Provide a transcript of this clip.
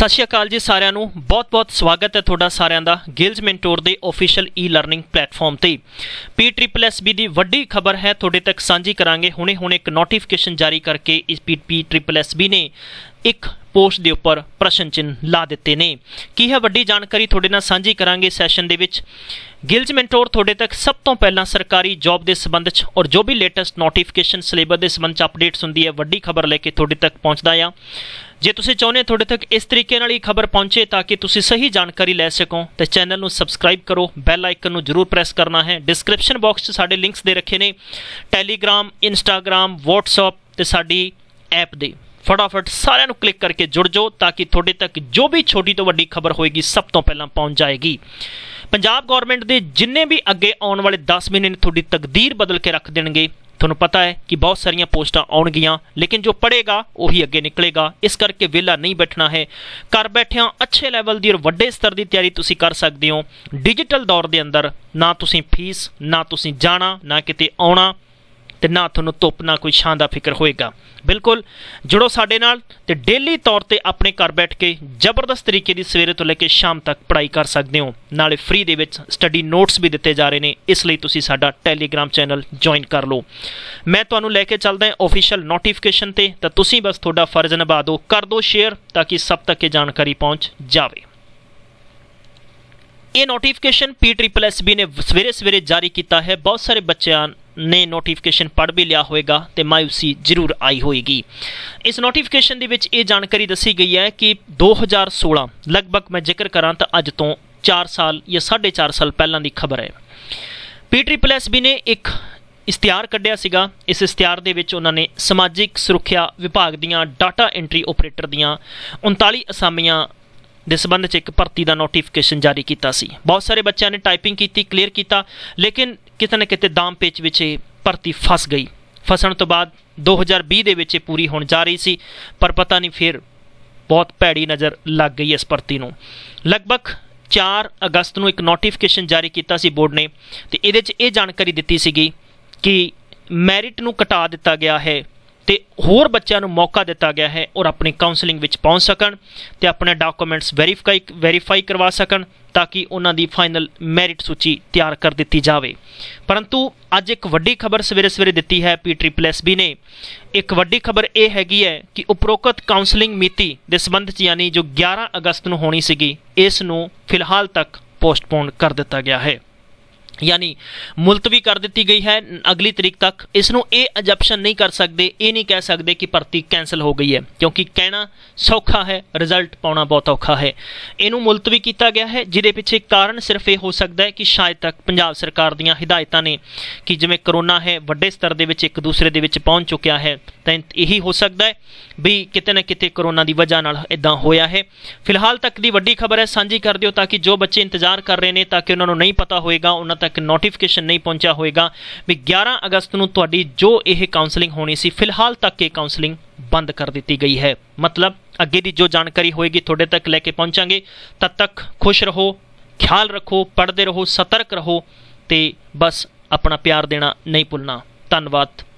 ਸਤਿ ਸ਼੍ਰੀ ਅਕਾਲ ਜੀ ਸਾਰਿਆਂ ਨੂੰ ਬਹੁਤ-ਬਹੁਤ ਸਵਾਗਤ ਹੈ ਤੁਹਾਡਾ ਸਾਰਿਆਂ ਦਾ ਗਿਲਜ਼ ਮੈਂਟੋਰ ਦੇ ਅਫੀਸ਼ੀਅਲ ਈ-ਲਰਨਿੰਗ ਪਲੇਟਫਾਰਮ ਤੇ ਬੀ ਦੀ ਵੱਡੀ ਖਬਰ ਹੈ ਤੁਹਾਡੇ ਤੱਕ ਸਾਂਝੀ ਕਰਾਂਗੇ ਹੁਣੇ-ਹੁਣੇ ਇੱਕ ਨੋਟੀਫਿਕੇਸ਼ਨ ਜਾਰੀ ਕਰਕੇ ਇਸ ਬੀ ਨੇ ਇੱਕ ਪੋਸਟ ਦੇ ਉੱਪਰ ਪ੍ਰਸ਼ਨ ਚਿੰਨ ਲਾ ਦਿੱਤੇ ਨੇ ਕੀ ਹੈ ਵੱਡੀ ਜਾਣਕਾਰੀ ਤੁਹਾਡੇ ਨਾਲ ਸਾਂਝੀ ਕਰਾਂਗੇ ਸੈਸ਼ਨ ਦੇ ਵਿੱਚ ਗਿਲਜ ਮੈਂਟੋਰ ਤੁਹਾਡੇ ਤੱਕ ਸਭ ਤੋਂ ਪਹਿਲਾਂ ਸਰਕਾਰੀ ਜੌਬ ਦੇ ਸੰਬੰਧ 'ਚ ਔਰ ਜੋ ਵੀ ਲੇਟੈਸਟ ਨੋਟੀਫਿਕੇਸ਼ਨ ਸਿਲੇਬਸ ਦੇ ਸੰਬੰਧ 'ਚ ਅਪਡੇਟਸ ਹੁੰਦੀ ਹੈ ਵੱਡੀ ਖਬਰ ਲੈ ਕੇ ਤੁਹਾਡੇ ਤੱਕ ਪਹੁੰਚਦਾ ਆ ਜੇ ਤੁਸੀਂ ਚਾਹੁੰਦੇ ਤੁਹਾਡੇ ਤੱਕ ਇਸ ਤਰੀਕੇ ਨਾਲ ਹੀ ਖਬਰ ਪਹੁੰਚੇ ਤਾਂ ਕਿ ਤੁਸੀਂ ਸਹੀ ਜਾਣਕਾਰੀ ਲੈ ਸਕੋ ਤੇ ਚੈਨਲ ਨੂੰ ਸਬਸਕ੍ਰਾਈਬ ਕਰੋ ਬੈਲ ਆਈਕਨ ਨੂੰ ਜ਼ਰੂਰ ਪ੍ਰੈਸ ਕਰਨਾ ਹੈ ਡਿਸਕ੍ਰਿਪਸ਼ਨ ਬਾਕਸ 'ਚ ਸਾਡੇ ਲਿੰਕਸ ਦੇ ਰੱਖੇ ਨੇ ਟੈਲੀਗ੍ਰam ਇੰਸਟਾਗ੍ਰam ਵਟਸਐਪ ਤੇ ਸਾਡੀ ਐਪ ਦੇ ਫਟਾਫਟ ਸਾਰਿਆਂ ਨੂੰ ਕਲਿੱਕ ਕਰਕੇ ਜੁੜ ਜਾਓ ਤਾਂ ਕਿ ਤੁਹਾਡੇ ਤੱਕ ਜੋ ਵੀ ਛੋਟੀ ਤੋਂ ਵੱਡੀ ਖਬਰ ਹੋਏਗੀ ਸਭ ਤੋਂ ਪਹਿਲਾਂ ਪਹੁੰਚ ਜਾਏਗੀ ਪੰਜਾਬ ਗਵਰਨਮੈਂਟ ਦੇ ਜਿੰਨੇ ਵੀ ਅੱਗੇ ਆਉਣ ਵਾਲੇ 10 ਮਹੀਨੇ ਨੇ ਤੁਹਾਡੀ ਤਕਦੀਰ ਬਦਲ ਕੇ ਰੱਖ ਦੇਣਗੇ ਤੁਹਾਨੂੰ ਪਤਾ ਹੈ ਕਿ ਬਹੁਤ ਸਾਰੀਆਂ ਪੋਸਟਾਂ ਆਉਣਗੀਆਂ ਲੇਕਿਨ ਜੋ ਪੜੇਗਾ ਉਹੀ ਅੱਗੇ ਨਿਕਲੇਗਾ ਇਸ ਕਰਕੇ ਵਿਹਲਾ ਨਹੀਂ ਬੈਠਣਾ ਹੈ ਘਰ ਬੈਠਿਆਂ ਅੱਛੇ ਲੈਵਲ ਦੀ ਔਰ ਵੱਡੇ ਸਤਰ ਦੀ ਤਿਆਰੀ ਤੁਸੀਂ ਕਰ ਸਕਦੇ ਹੋ ਡਿਜੀਟਲ ਦੌਰ ਦੇ ਅੰਦਰ ਨਾ ਤੁਸੀਂ ਫੀਸ ਨਾ ਤੁਸੀਂ ਜਾਣਾ ਨਾ ਕਿਤੇ ਆਉਣਾ ਤੇ ਨਾ ਤੁਹਾਨੂੰ ਧੁੱਪ ਨਾ ਕੋਈ ਛਾਂ ਦਾ ਫਿਕਰ ਹੋਏਗਾ ਬਿਲਕੁਲ ਜੁੜੋ ਸਾਡੇ ਨਾਲ ਤੇ ਡੇਲੀ ਤੌਰ ਤੇ ਆਪਣੇ ਘਰ ਬੈਠ ਕੇ ਜ਼ਬਰਦਸਤ ਤਰੀਕੇ ਦੀ ਸਵੇਰੇ ਤੋਂ ਲੈ ਕੇ ਸ਼ਾਮ ਤੱਕ ਪੜ੍ਹਾਈ ਕਰ ਸਕਦੇ ਹੋ ਨਾਲੇ ਫ੍ਰੀ ਦੇ ਵਿੱਚ ਸਟੱਡੀ ਨੋਟਸ ਵੀ ਦਿੱਤੇ ਜਾ ਰਹੇ ਨੇ ਇਸ ਲਈ ਤੁਸੀਂ ਸਾਡਾ ਟੈਲੀਗ੍ਰam ਚੈਨਲ ਜੁਆਇਨ ਕਰ ਲਓ ਮੈਂ ਤੁਹਾਨੂੰ ਲੈ ਕੇ ਚੱਲਦਾ ਹਾਂ ਅਫੀਸ਼ੀਅਲ ਨੋਟੀਫਿਕੇਸ਼ਨ ਤੇ ਤਾਂ ਤੁਸੀਂ ਬਸ ਤੁਹਾਡਾ ਫਰਜ਼ ਨਿਭਾ ਦਿਓ ਕਰ ਦਿਓ ਸ਼ੇਅਰ ਤਾਂ ਕਿ ਸਭ ਤੱਕ ਇਹ ਜਾਣਕਾਰੀ ਪਹੁੰਚ ਜਾਵੇ ਇਹ notification P triple S B ਨੇ ਸਵੇਰੇ ਸਵੇਰੇ ਜਾਰੀ ਕੀਤਾ ਹੈ ਬਹੁਤ ਸਾਰੇ ਬੱਚਿਆਂ ਨੇ ਨੋਟੀਫਿਕੇਸ਼ਨ ਪੜ ਵੀ ਲਿਆ ਹੋਵੇਗਾ ਤੇ ਮਾਇੂਸੀ ਜ਼ਰੂਰ ਆਈ ਹੋਏਗੀ ਇਸ ਨੋਟੀਫਿਕੇਸ਼ਨ ਦੇ ਵਿੱਚ ਇਹ ਜਾਣਕਾਰੀ ਦੱਸੀ ਗਈ ਹੈ ਕਿ 2016 ਲਗਭਗ ਮੈਂ ਜ਼ਿਕਰ ਕਰਾਂ ਤਾਂ ਅੱਜ ਤੋਂ 4 ਸਾਲ ਜਾਂ 4.5 ਸਾਲ ਪਹਿਲਾਂ ਦੀ ਖਬਰ ਹੈ ਵੀ ਨੇ ਇੱਕ ਇਸ਼ਤਿਹਾਰ ਕੱਢਿਆ ਸੀਗਾ ਇਸ ਇਸ਼ਤਿਹਾਰ ਦੇ ਵਿੱਚ ਉਹਨਾਂ ਨੇ ਸਮਾਜਿਕ ਸੁਰੱਖਿਆ ਵਿਭਾਗ ਦੀਆਂ ਡਾਟਾ ਐਂਟਰੀ ਆਪਰੇਟਰ ਦੀਆਂ 39 ਅਸਾਮੀਆਂ ਦੇ ਸਬੰਧ ਵਿੱਚ ਇੱਕ ਭਰਤੀ ਦਾ ਨੋਟੀਫਿਕੇਸ਼ਨ ਜਾਰੀ ਕੀਤਾ ਸੀ ਬਹੁਤ ਸਾਰੇ ਬੱਚਿਆਂ ਨੇ ਟਾਈਪਿੰਗ ਕੀਤੀ ਕਲੀਅਰ ਕੀਤਾ ਲੇਕਿਨ ਕਿਤੇ ਨਾ ਕਿਤੇ ਦਾਮ ਪੇਚ ਵਿੱਚ ਇਹ ਭਰਤੀ ਫਸ ਗਈ ਫਸਣ ਤੋਂ ਬਾਅਦ 2020 ਦੇ ਵਿੱਚ ਇਹ ਪੂਰੀ ਹੋਣ ਜਾ ਰਹੀ ਸੀ ਪਰ ਪਤਾ ਨਹੀਂ ਫਿਰ ਬਹੁਤ ਭੈੜੀ ਨਜ਼ਰ ਲੱਗ ਗਈ ਇਸ ਭਰਤੀ ਨੂੰ ਲਗਭਗ 4 ਅਗਸਤ ਨੂੰ ਇੱਕ ਨੋਟੀਫਿਕੇਸ਼ਨ ਜਾਰੀ ਕੀਤਾ ਸੀ ਬੋਰਡ ਨੇ ਤੇ ਇਹਦੇ 'ਚ ਇਹ ਜਾਣਕਾਰੀ ਦਿੱਤੀ ਸੀਗੀ ਕਿ ਮੈਰਿਟ ਨੂੰ ਘਟਾ ਦਿੱਤਾ ਗਿਆ ਹੈ ਤੇ ਹੋਰ ਬੱਚਿਆਂ ਨੂੰ ਮੌਕਾ ਦਿੱਤਾ ਗਿਆ ਹੈ ਔਰ ਆਪਣੀ ਕਾਉਂਸਲਿੰਗ ਵਿੱਚ ਪਹੁੰਚ ਸਕਣ ਤੇ ਆਪਣੇ ਡਾਕੂਮੈਂਟਸ ਵੈਰੀਫਾਈ ਵੈਰੀਫਾਈ ਕਰਵਾ ਸਕਣ ਤਾਂ ਕਿ ਉਹਨਾਂ ਦੀ ਫਾਈਨਲ ਮੈਰਿਟ ਸੂਚੀ ਤਿਆਰ ਕਰ ਦਿੱਤੀ ਜਾਵੇ ਪਰੰਤੂ ਅੱਜ ਇੱਕ ਵੱਡੀ ਖਬਰ ਸਵੇਰੇ ਸਵੇਰੇ ਦਿੱਤੀ ਹੈ ਪੀ ਟ੍ਰਿਪਲ ਐਸ ਬੀ ਨੇ ਇੱਕ ਵੱਡੀ ਖਬਰ ਇਹ ਹੈਗੀ ਹੈ ਕਿ ਉਪਰੋਕਤ ਕਾਉਂਸਲਿੰਗ ਮਿਤੀ ਦੇ ਸੰਬੰਧ ਚ ਯਾਨੀ ਜੋ 11 ਅਗਸਤ ਨੂੰ ਹੋਣੀ ਸੀਗੀ ਇਸ ਨੂੰ ਫਿਲਹਾਲ ਤੱਕ ਪੋਸਟਪੋਨ ਕਰ ਦਿੱਤਾ ਗਿਆ ਹੈ ਯਾਨੀ ਮੁਲਤਵੀ ਕਰ ਦਿੱਤੀ ਗਈ ਹੈ ਅਗਲੀ ਤਰੀਕ ਤੱਕ ਇਸ ਨੂੰ ਇਹ ਅਜੈਪਸ਼ਨ ਨਹੀਂ ਕਰ ਸਕਦੇ ਇਹ ਨਹੀਂ ਕਹਿ ਸਕਦੇ ਕਿ ਭਰਤੀ ਕੈਨਸਲ ਹੋ ਗਈ ਹੈ ਕਿਉਂਕਿ ਕਹਿਣਾ ਸੌਖਾ ਹੈ ਰਿਜ਼ਲਟ ਪਾਉਣਾ ਬਹੁਤ ਔਖਾ ਹੈ ਇਹਨੂੰ ਮੁਲਤਵੀ ਕੀਤਾ ਗਿਆ ਹੈ ਜਿਹਦੇ ਪਿੱਛੇ ਕਾਰਨ ਸਿਰਫ ਇਹ ਹੋ ਸਕਦਾ ਹੈ ਕਿ ਸ਼ਾਇਦ ਤੱਕ ਪੰਜਾਬ ਸਰਕਾਰ ਦੀਆਂ ਹਦਾਇਤਾਂ ਨੇ ਕਿ ਜਿਵੇਂ ਕਰੋਨਾ ਹੈ ਵੱਡੇ ਸਤਰ ਦੇ ਵਿੱਚ ਇੱਕ ਦੂਸਰੇ ਦੇ ਵਿੱਚ ਪਹੁੰਚ ਚੁੱਕਿਆ ਹੈ ਤਾਂ ਇਹੀ ਹੋ ਸਕਦਾ ਹੈ ਵੀ ਕਿਤੇ ਨਾ ਕਿਤੇ ਕਰੋਨਾ ਦੀ ਵਜ੍ਹਾ ਨਾਲ ਇਦਾਂ ਹੋਇਆ ਹੈ ਫਿਲਹਾਲ ਤੱਕ ਦੀ ਵੱਡੀ ਖਬਰ ਹੈ ਸਾਂਝੀ ਕਰ ਦਿਓ ਤਾਂ ਕਿ ਜੋ ਬੱਚੇ ਇੰਤਜ਼ਾਰ ਕਰ ਰਹੇ ਨੇ ਤਾਂ ਕਿ ਉਹਨਾਂ ਨੂੰ ਨਹੀਂ ਪਤਾ ਹੋਏਗਾ ਉਹਨਾਂ ਤੱਕ ਤੱਕ ਨੋਟੀਫਿਕੇਸ਼ਨ ਨਹੀਂ ਪਹੁੰਚਿਆ ਹੋਵੇਗਾ ਵੀ 11 ਅਗਸਤ ਨੂੰ ਤੁਹਾਡੀ ਜੋ ਇਹ ਕਾਉਂਸਲਿੰਗ ਹੋਣੀ ਸੀ ਫਿਲਹਾਲ ਤੱਕ ਇਹ ਕਾਉਂਸਲਿੰਗ ਬੰਦ ਕਰ ਦਿੱਤੀ ਗਈ ਹੈ ਮਤਲਬ ਅੱਗੇ ਦੀ ਜੋ ਜਾਣਕਾਰੀ ਹੋਏਗੀ ਤੁਹਾਡੇ ਤੱਕ ਲੈ ਕੇ ਪਹੁੰਚਾਂਗੇ ਤਦ ਤੱਕ ਖੁਸ਼ ਰਹੋ ਖਿਆਲ ਰੱਖੋ ਪੜਦੇ ਰਹੋ ਸਤਰਕ ਰਹੋ ਤੇ ਬਸ ਆਪਣਾ ਪਿਆਰ ਦੇਣਾ ਨਹੀਂ ਭੁੱਲਣਾ ਧੰਨਵਾਦ